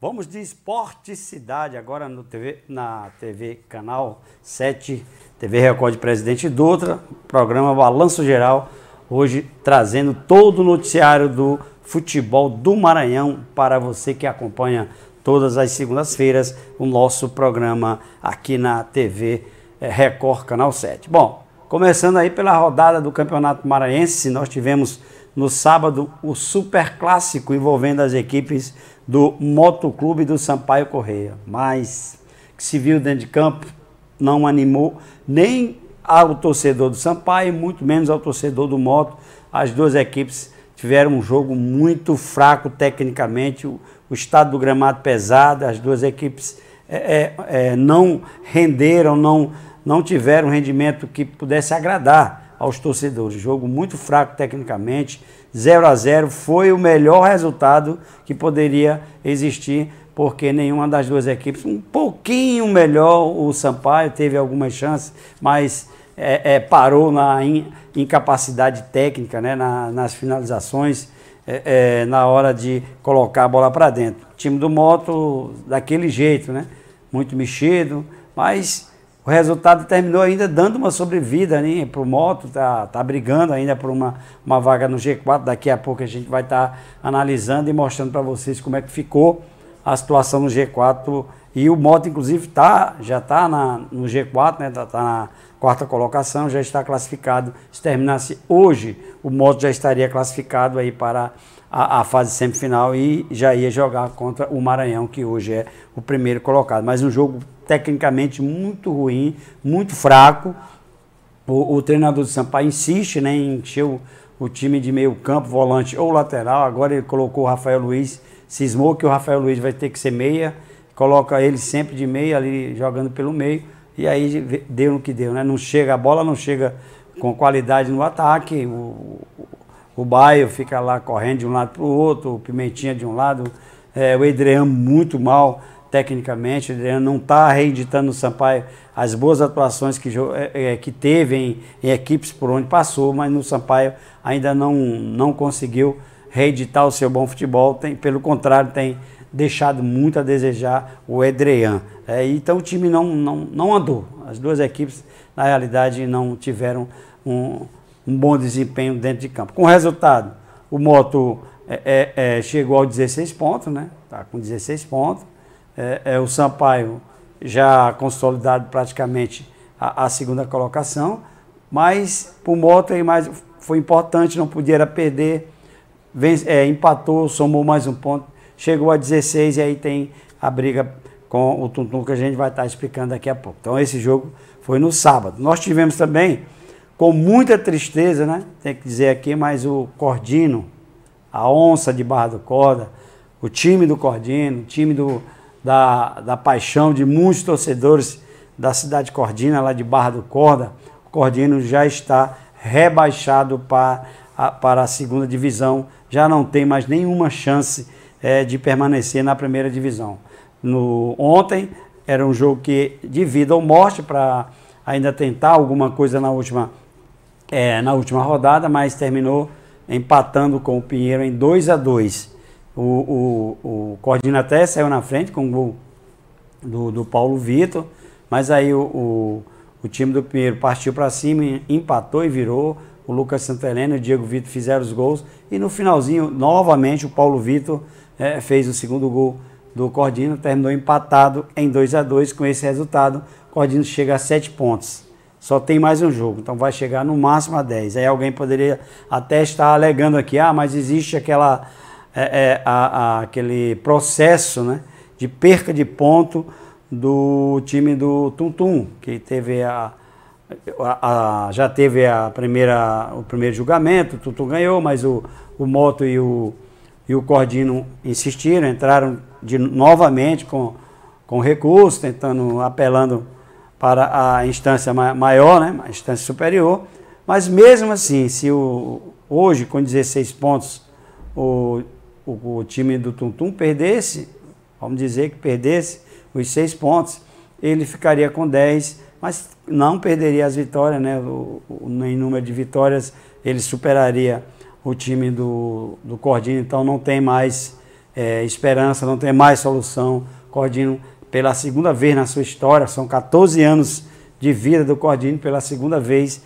Vamos de esporticidade agora no TV, na TV Canal 7, TV Record Presidente Dutra, programa Balanço Geral, hoje trazendo todo o noticiário do futebol do Maranhão para você que acompanha todas as segundas-feiras o nosso programa aqui na TV eh, Record Canal 7. Bom, começando aí pela rodada do Campeonato Maranhense, nós tivemos no sábado o super clássico envolvendo as equipes do Motoclube do Sampaio Correia. Mas que se viu dentro de campo não animou nem ao torcedor do Sampaio, muito menos ao torcedor do Moto. As duas equipes tiveram um jogo muito fraco tecnicamente, o, o estado do gramado pesado, as duas equipes é, é, é não renderam, não, não tiveram um rendimento que pudesse agradar aos torcedores. Jogo muito fraco tecnicamente, 0 a 0 foi o melhor resultado que poderia existir, porque nenhuma das duas equipes, um pouquinho melhor, o Sampaio teve algumas chances, mas é, é, parou na in, incapacidade técnica, né, na, nas finalizações, é, é na hora de colocar a bola para dentro. O time do Moto, daquele jeito, né? Muito mexido, mas o resultado terminou ainda dando uma sobrevida né, para o Moto, tá, tá brigando ainda por uma, uma vaga no G4. Daqui a pouco a gente vai estar tá analisando e mostrando para vocês como é que ficou a situação no G4. E o Moto, inclusive, tá, já está no G4, né, tá, tá na quarta colocação, já está classificado. Se terminasse hoje, o Moto já estaria classificado aí para a, a, fase semifinal e já ia jogar contra o Maranhão, que hoje é o primeiro colocado. Mas um jogo tecnicamente muito ruim, muito fraco. O, o treinador do Sampaio insiste né, em encher o, o time de meio campo, volante ou lateral. Agora ele colocou o Rafael Luiz, cismou que o Rafael Luiz vai ter que ser meia, coloca ele sempre de meia ali jogando pelo meio. E aí deu no que deu, né? Não chega a bola, não chega com qualidade no ataque. O, o Baio fica lá correndo de um lado para o outro, o Pimentinha de um lado, é, o edrean muito mal tecnicamente, o edrean não está reeditando o Sampaio as boas atuações que, é, é, que teve em, em, equipes por onde passou, mas no Sampaio ainda não, não conseguiu reeditar o seu bom futebol, tem, pelo contrário, tem deixado muito a desejar o Edrean. É, então o time não, não, não andou. As duas equipes, na realidade, não tiveram um, um bom desempenho dentro de campo. Com resultado, o Moto é, é, é chegou aos 16 pontos, né? Tá com 16 pontos. É, é, o Sampaio já consolidado praticamente a, a segunda colocação, mas para o Moto é mais, foi importante, não podia perder, vence, empatou, somou mais um ponto, chegou a 16 e aí tem a briga com o Tuntum que a gente vai estar tá explicando daqui a pouco. Então esse jogo foi no sábado. Nós tivemos também com muita tristeza, né? Tem que dizer aqui, mas o Cordino, a onça de Barra do Corda, o time do Cordino, o time do, da, da paixão de muitos torcedores da cidade Cordina, lá de Barra do Corda, o Cordino já está rebaixado para a, para a segunda divisão, já não tem mais nenhuma chance é, de permanecer na primeira divisão. No, ontem era um jogo que de vida ou morte para ainda tentar alguma coisa na última é, na última rodada, mas terminou empatando com o Pinheiro em 2 a 2 O, o, o Cordina até saiu na frente com o gol do, do Paulo Vitor, mas aí o, o, o time do Pinheiro partiu para cima, empatou e virou. O Lucas Santelena e o Diego Vitor fizeram os gols. E no finalzinho, novamente, o Paulo Vitor é, fez o segundo gol do Cordino, terminou empatado em 2 a 2 com esse resultado. Cordino chega a 7 pontos. Só tem mais um jogo, então vai chegar no máximo a 10. Aí alguém poderia até estar alegando aqui, ah, mas existe aquela, é, é, a, a, aquele processo né, de perca de ponto do time do Tuntum, que teve a, a, já teve a primeira, o primeiro julgamento, o Tuntum ganhou, mas o, o Moto e o, e o Cordino insistiram, entraram de, novamente com, com recurso, tentando, apelando para a instância maior, né, a instância superior, mas mesmo assim, se o, hoje com 16 pontos o, o, o time do Tuntum perdesse, vamos dizer que perdesse os seis pontos, ele ficaria com 10, mas não perderia as vitórias, né? O, o, em número de vitórias ele superaria o time do, do Cordinho. então não tem mais é, esperança, não tem mais solução. Cordinho pela segunda vez na sua história, são 14 anos de vida do Cordino, pela segunda vez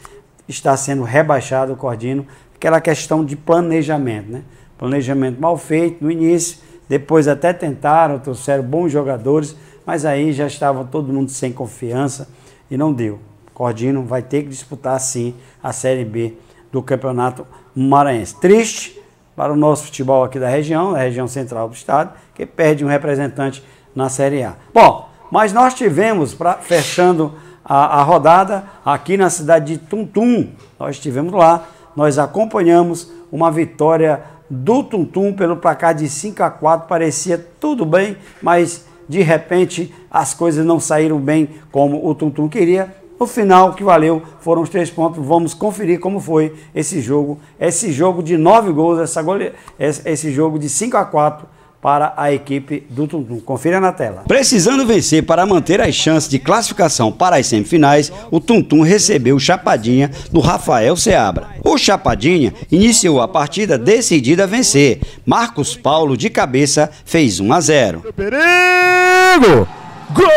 está sendo rebaixado o Cordino, aquela questão de planejamento, né? Planejamento mal feito no início, depois até tentaram, trouxeram bons jogadores, mas aí já estava todo mundo sem confiança e não deu. Cordino vai ter que disputar sim a Série B do Campeonato Maranhense. Triste para o nosso futebol aqui da região, da região central do estado, que perde um representante na Série A. Bom, mas nós tivemos, pra, fechando a, a rodada, aqui na cidade de Tuntum, nós estivemos lá, nós acompanhamos uma vitória do Tuntum pelo placar de 5 a 4 parecia tudo bem, mas de repente as coisas não saíram bem como o Tuntum queria. No final, o que valeu foram os três pontos. Vamos conferir como foi esse jogo. Esse jogo de nove gols, essa gole... esse jogo de 5 a 4 para a equipe do Tuntum. Confira na tela. Precisando vencer para manter as chances de classificação para as semifinais, o Tuntum recebeu o Chapadinha do Rafael Seabra. O Chapadinha iniciou a partida decidida a vencer. Marcos Paulo, de cabeça, fez 1 a 0. Perigo! Gol!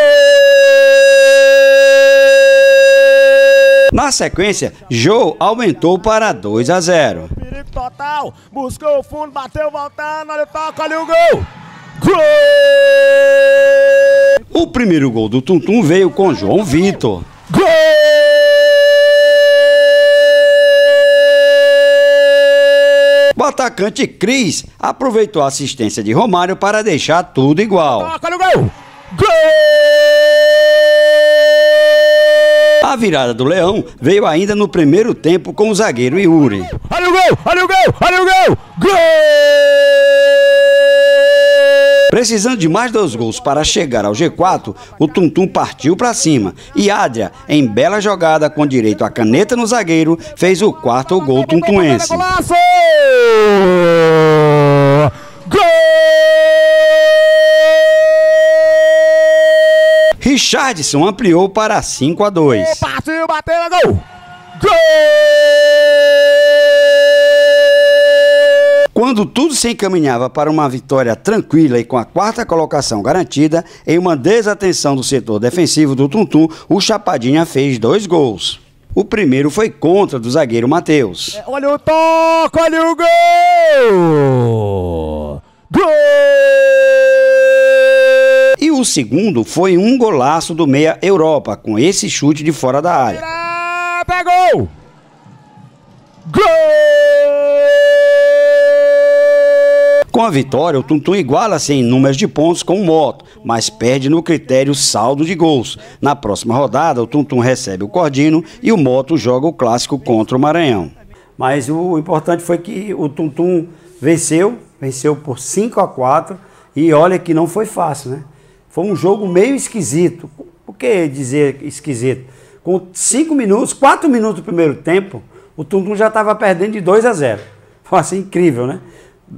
Na sequência, Joe aumentou para 2 a 0. Perigo total, buscou o fundo, bateu voltando, olha o toque, olha o gol! Gol! O primeiro gol do Tuntum veio com João Vitor. Gol! O atacante Cris aproveitou a assistência de Romário para deixar tudo igual. Toca no gol! Gol! A virada do Leão veio ainda no primeiro tempo com o zagueiro Yuri. Olha o gol! Olha o gol! Olha o gol! Gol! Precisando de mais dois gols para chegar ao G4, o Tuntum partiu para cima e Adria, em bela jogada com direito à caneta no zagueiro, fez o quarto gol tuntuense. Golaço! Jardison ampliou para 5 a 2. Partiu, bateu, é gol! Gol! Quando tudo se encaminhava para uma vitória tranquila e com a quarta colocação garantida, em uma desatenção do setor defensivo do Tuntum, o Chapadinha fez dois gols. O primeiro foi contra do zagueiro Matheus. É, olha o toque, olha o gol! Gol! o segundo foi um golaço do meia Europa, com esse chute de fora da área. Pegou! Gol! Com a vitória, o Tuntum iguala-se em números de pontos com o Moto, mas perde no critério saldo de gols. Na próxima rodada, o Tuntum recebe o Cordino e o Moto joga o clássico contra o Maranhão. Mas o importante foi que o Tuntum venceu, venceu por 5 a 4 e olha que não foi fácil, né? Foi um jogo meio esquisito. Por que dizer esquisito? Com cinco minutos, quatro minutos do primeiro tempo, o Tuntum já estava perdendo de 2 a 0. Foi assim, incrível, né?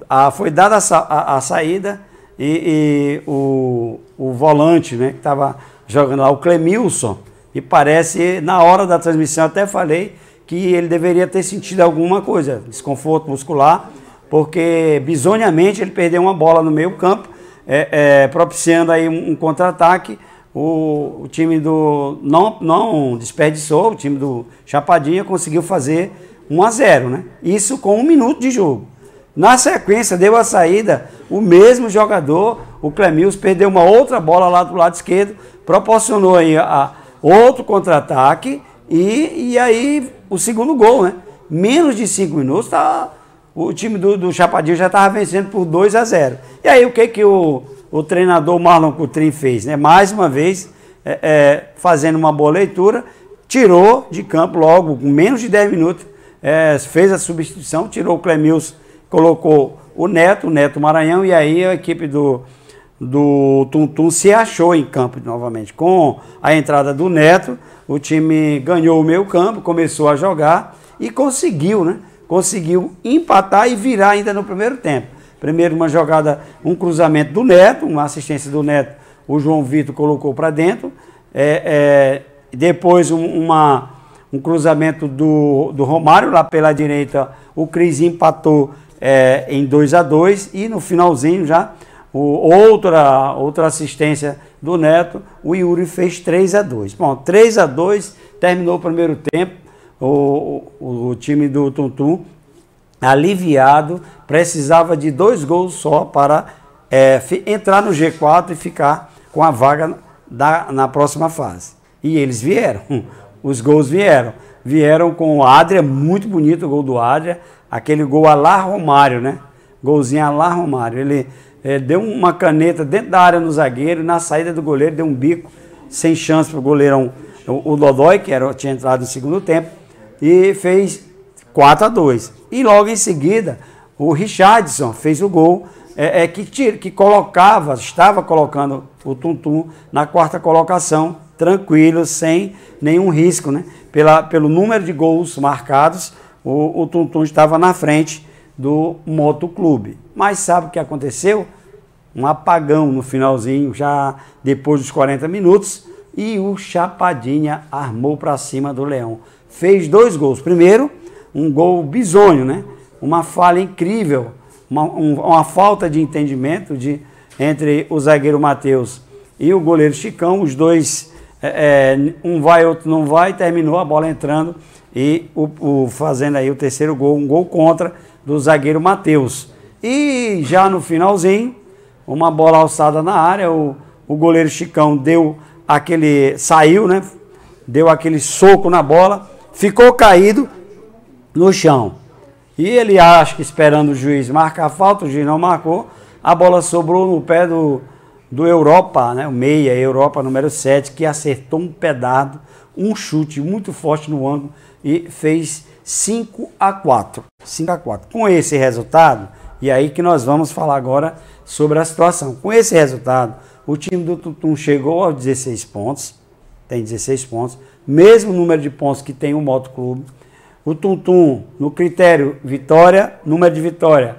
Ah, foi dada a, a, a saída e, e, o, o volante, né, que estava jogando lá, o Clemilson, e parece, na hora da transmissão até falei que ele deveria ter sentido alguma coisa, desconforto muscular, porque bizonhamente ele perdeu uma bola no meio campo é, é, propiciando aí um, contra-ataque. O, o, time do. Não, não desperdiçou, o time do Chapadinha conseguiu fazer 1 a 0 né? Isso com um minuto de jogo. Na sequência, deu a saída, o mesmo jogador, o Clemils, perdeu uma outra bola lá do lado esquerdo, proporcionou aí a, outro contra-ataque e, e aí o segundo gol, né? Menos de cinco minutos, tá, o time do, do Chapadinho já estava vencendo por 2 a 0. E aí o que, que o, o treinador Marlon Coutrin fez? Né? Mais uma vez, é, é, fazendo uma boa leitura, tirou de campo logo, com menos de 10 minutos, é, fez a substituição, tirou o Clemilson, colocou o Neto, o Neto Maranhão, e aí a equipe do, do Tuntum se achou em campo novamente. Com a entrada do Neto, o time ganhou o meio campo, começou a jogar e conseguiu, né? conseguiu empatar e virar ainda no primeiro tempo. Primeiro uma jogada, um cruzamento do Neto, uma assistência do Neto, o João Vitor colocou para dentro. É, é, depois um, uma, um cruzamento do, do Romário lá pela direita, o Cris empatou é, em 2 a 2 e no finalzinho já o, outra, outra assistência do Neto, o Yuri fez 3 a 2 Bom, 3 a 2 terminou o primeiro tempo o, o, o time do Tuntum, aliviado, precisava de dois gols só para é, entrar no G4 e ficar com a vaga da, na próxima fase. E eles vieram, os gols vieram. Vieram com o Adria, muito bonito o gol do Adria, aquele gol a lá Romário, né? Golzinho a lá Romário. Ele é, deu uma caneta dentro da área no zagueiro, na saída do goleiro deu um bico, sem chance para o goleirão, o, Dodói Lodói, que era, tinha entrado no segundo tempo, e fez 4 a 2 E logo em seguida, o Richardson fez o gol é, é, que, tira, que colocava, estava colocando o Tuntum na quarta colocação, tranquilo, sem nenhum risco. Né? Pela, pelo número de gols marcados, o, o Tuntum estava na frente do Motoclube. Mas sabe o que aconteceu? Um apagão no finalzinho, já depois dos 40 minutos, e o Chapadinha armou para cima do Leão fez dois gols. Primeiro, um gol bizonho, né? Uma falha incrível, uma, um, uma falta de entendimento de, entre o zagueiro Matheus e o goleiro Chicão. Os dois, é, é, um vai, outro não vai, terminou a bola entrando e o, o, fazendo aí o terceiro gol, um gol contra do zagueiro Matheus. E já no finalzinho, uma bola alçada na área, o, o goleiro Chicão deu aquele. saiu, né? Deu aquele soco na bola ficou caído no chão. E ele acha que esperando o juiz marcar a falta, o juiz não marcou, a bola sobrou no pé do, do Europa, né? o meia, Europa número 7, que acertou um pedado um chute muito forte no ângulo e fez 5 a 4. 5 a 4. Com esse resultado, e aí que nós vamos falar agora sobre a situação. Com esse resultado, o time do Tutum chegou aos 16 pontos, tem 16 pontos, mesmo número de pontos que tem o motoclube. O Tuntum, no critério vitória, número de vitória,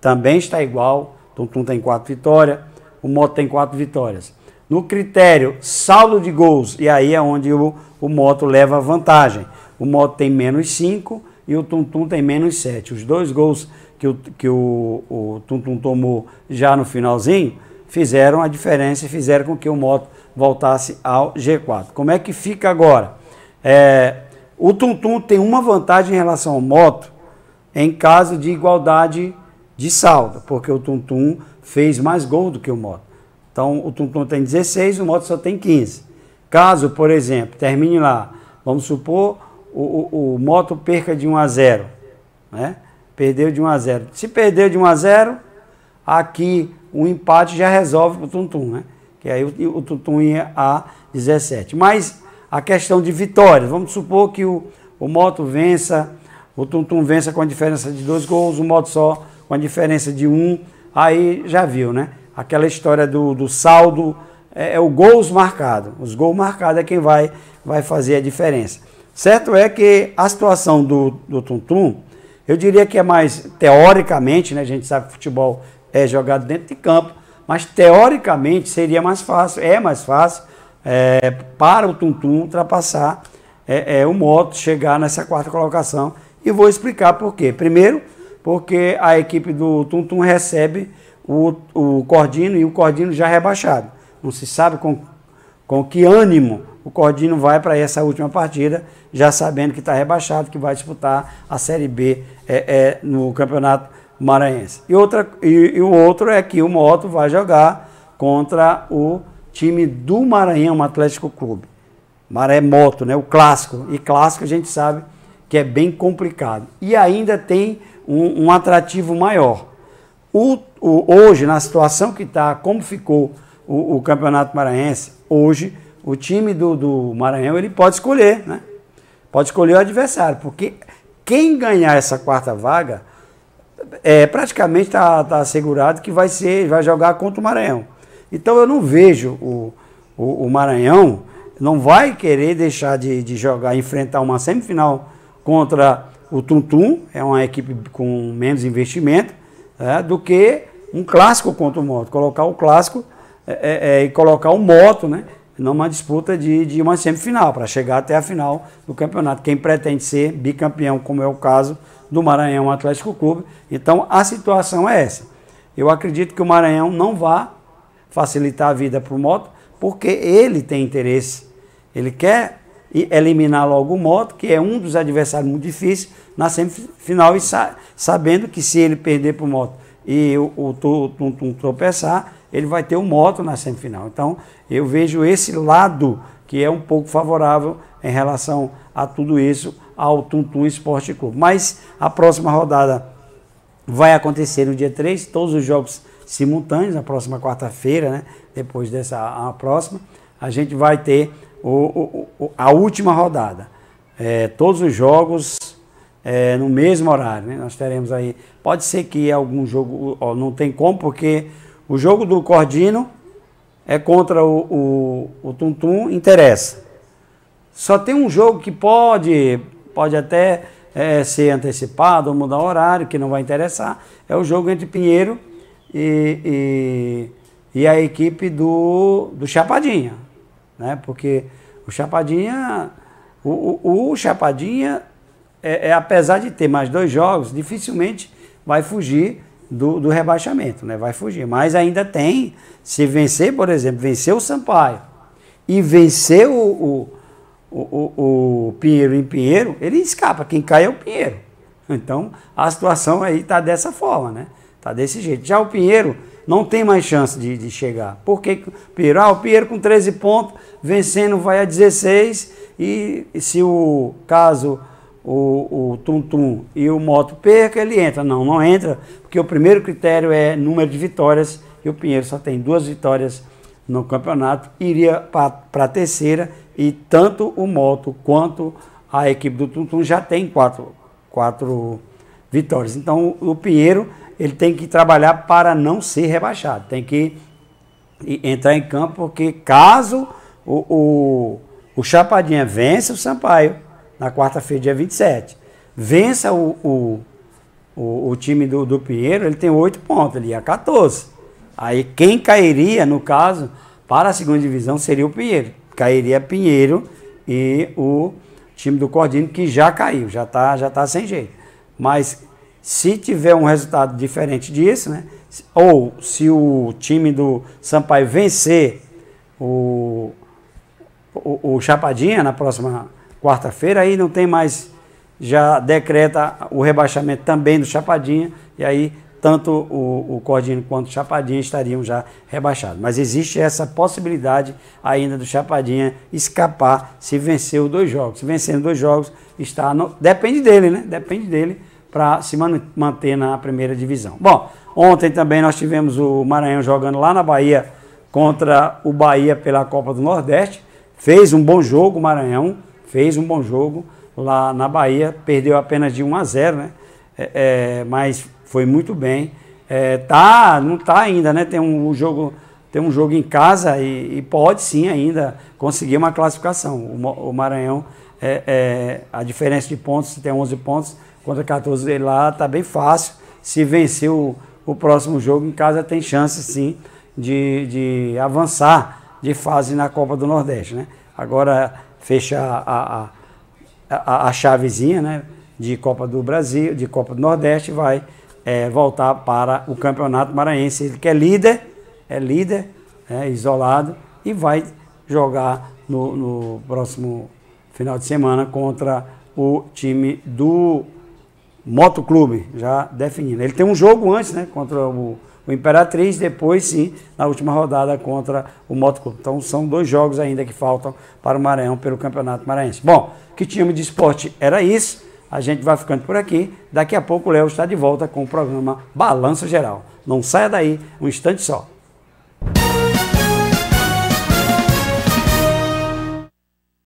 também está igual. O Tuntum tem 4 vitórias, o Moto tem 4 vitórias. No critério saldo de gols, e aí é onde o, o Moto leva vantagem. O Moto tem menos 5 e o Tuntum tem menos 7. Os dois gols que, o, que o, o Tuntum tomou já no finalzinho fizeram a diferença e fizeram com que o Moto voltasse ao G4. Como é que fica agora? É, o Tuntum tem uma vantagem em relação ao moto em caso de igualdade de saldo, porque o Tuntum fez mais gol do que o moto. Então o Tuntum tem 16, o moto só tem 15. Caso, por exemplo, termine lá, vamos supor, o, o, o moto perca de 1 a 0, né? Perdeu de 1 a 0. Se perdeu de 1 a 0, aqui um empate já resolve para o Tuntum, né? E aí o, o ia A17. Mas a questão de vitórias, vamos supor que o, o Moto vença, o Tuntum vença com a diferença de dois gols, o Moto só com a diferença de um, aí já viu, né? Aquela história do, do saldo, é, é o gols marcado. Os gols marcados é quem vai, vai fazer a diferença. Certo é que a situação do, do Tuntum, eu diria que é mais teoricamente, né? A gente sabe que futebol é jogado dentro de campo, mas teoricamente seria mais fácil, é mais fácil é, para o Tuntum ultrapassar é, é, o moto, chegar nessa quarta colocação. E vou explicar por quê. Primeiro, porque a equipe do Tuntum recebe o, o Cordino e o Cordino já rebaixado. Não se sabe com, com que ânimo o Cordino vai para essa última partida, já sabendo que está rebaixado, que vai disputar a Série B é, é, no campeonato Maranhense. E, outra, e, e o outro é que o Moto vai jogar contra o time do Maranhão Atlético Clube. Maré Moto, né? o clássico. E clássico a gente sabe que é bem complicado. E ainda tem um, um atrativo maior. O, o, hoje, na situação que está, como ficou o, o, Campeonato Maranhense, hoje o time do, do Maranhão ele pode escolher, né? Pode escolher o adversário, porque quem ganhar essa quarta vaga é, praticamente está tá assegurado que vai ser, vai jogar contra o Maranhão. Então eu não vejo o, o, o Maranhão não vai querer deixar de, de, jogar, enfrentar uma semifinal contra o Tuntum, é uma equipe com menos investimento, é, do que um clássico contra o Moto. Colocar o clássico é, é, é, e colocar o Moto, né? Numa disputa de, de uma semifinal, para chegar até a final do campeonato. Quem pretende ser bicampeão, como é o caso do Maranhão Atlético Clube. Então a situação é essa. Eu acredito que o Maranhão não vá facilitar a vida para o Moto, porque ele tem interesse. Ele quer eliminar logo o Moto, que é um dos adversários muito difíceis na semifinal, e sa sabendo que se ele perder para o Moto e o, o Tum tropeçar, ele vai ter o Moto na semifinal. Então eu vejo esse lado que é um pouco favorável em relação a tudo isso ao Tuntum Esporte Clube. Mas a próxima rodada vai acontecer no dia 3, todos os jogos simultâneos, na próxima quarta-feira, né? depois dessa a próxima, a gente vai ter o, o, a última rodada. É, todos os jogos é, no mesmo horário, né? nós teremos aí. Pode ser que algum jogo ó, não tem como, porque o jogo do Cordino é contra o, o, o interessa. Só tem um jogo que pode, pode até é, ser antecipado ou mudar horário, que não vai interessar, é o jogo entre Pinheiro e, e, e a equipe do, do Chapadinha. Né? Porque o Chapadinha. O, o, o Chapadinha, é, é, apesar de ter mais dois jogos, dificilmente vai fugir do, do, rebaixamento, né? Vai fugir. Mas ainda tem, se vencer, por exemplo, vencer o Sampaio e vencer o, o, o, o Pinheiro em Pinheiro, ele escapa. Quem cai é o Pinheiro. Então a situação aí tá dessa forma, né? Tá desse jeito. Já o Pinheiro não tem mais chance de, de chegar. Por que Pinheiro? Ah, o Pinheiro com 13 pontos, vencendo vai a 16 e se o caso o, o tum-tum e o moto perca, ele entra. Não, não entra, porque o primeiro critério é número de vitórias e o Pinheiro só tem duas vitórias no campeonato, iria para a terceira e tanto o moto quanto a equipe do tum-tum já tem quatro, quatro vitórias. Então o, Pinheiro ele tem que trabalhar para não ser rebaixado, tem que entrar em campo, porque caso o, o, o Chapadinha vença o Sampaio, na quarta-feira, dia 27. Vença o, o, o, o, time do, do Pinheiro, ele tem oito pontos, ele ia 14. Aí quem cairia, no caso, para a segunda divisão seria o Pinheiro. Cairia Pinheiro e o time do Cordino, que já caiu, já está já tá sem jeito. Mas se tiver um resultado diferente disso, né? ou se o time do Sampaio vencer o, o, o Chapadinha na próxima quarta-feira, aí não tem mais, já decreta o rebaixamento também do Chapadinha, e aí tanto o, o quanto o Chapadinha estariam já rebaixados. Mas existe essa possibilidade ainda do Chapadinha escapar se vencer os dois jogos. Se vencendo dois jogos, está no, depende dele, né? Depende dele para se manter na primeira divisão. Bom, ontem também nós tivemos o Maranhão jogando lá na Bahia contra o Bahia pela Copa do Nordeste. Fez um bom jogo o Maranhão, fez um bom jogo lá na Bahia, perdeu apenas de 1 a 0, né? É, é, mas foi muito bem. É, tá, não tá ainda, né? Tem um, um jogo, tem um jogo em casa e, e, pode sim ainda conseguir uma classificação. O, o Maranhão, é, é, a diferença de pontos, tem 11 pontos contra 14 dele lá, tá bem fácil. Se vencer o, o próximo jogo em casa, tem chance sim de, de avançar de fase na Copa do Nordeste, né? Agora fecha a, a, a, a chavezinha né, de Copa do Brasil, de Copa do Nordeste, vai é, voltar para o Campeonato Maranhense. Ele que é líder, é líder, é, isolado, e vai jogar no, no próximo final de semana contra o time do Motoclube, já definindo. Ele tem um jogo antes, né? Contra o o Imperatriz, depois sim, na última rodada contra o Motoclube. Então são dois jogos ainda que faltam para o Maranhão pelo Campeonato Maranhense. Bom, que time de esporte era isso? A gente vai ficando por aqui. Daqui a pouco o Léo está de volta com o programa Balanço Geral. Não saia daí, um instante só.